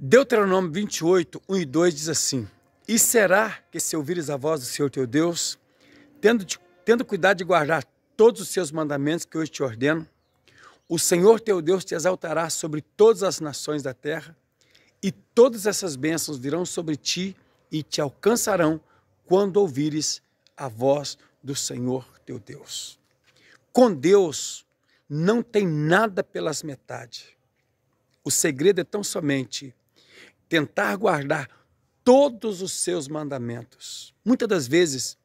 Deuteronômio 28, 1 e 2 diz assim: E será que se ouvires a voz do Senhor teu Deus, tendo, te, tendo cuidado de guardar todos os seus mandamentos que hoje te ordeno, o Senhor teu Deus te exaltará sobre todas as nações da terra, e todas essas bênçãos virão sobre ti e te alcançarão quando ouvires a voz do Senhor teu Deus. Com Deus não tem nada pelas metades. O segredo é tão somente tentar guardar todos os seus mandamentos. Muitas das vezes,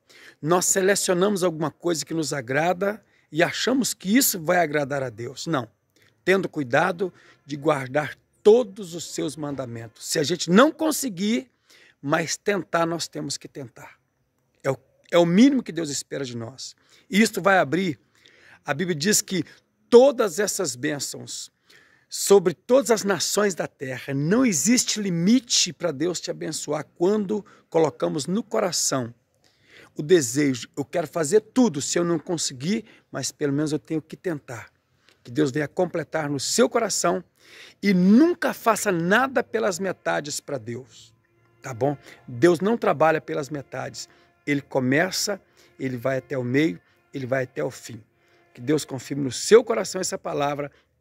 nós selecionamos alguma coisa que nos agrada e achamos que isso vai agradar a Deus. Não. Tendo cuidado de guardar todos os seus mandamentos. Se a gente não conseguir, mas tentar, nós temos que tentar. É o, é o mínimo que Deus espera de nós. E isto vai abrir. A Bíblia diz que todas essas bênçãos sobre todas as nações da terra. Não existe limite para Deus te abençoar quando colocamos no coração o desejo. Eu quero fazer tudo, se eu não conseguir, mas pelo menos eu tenho que tentar. Que Deus venha completar no seu coração e nunca faça nada pelas metades para Deus. Tá bom? Deus não trabalha pelas metades. Ele começa, ele vai até o meio, ele vai até o fim. Que Deus confirme no seu coração essa palavra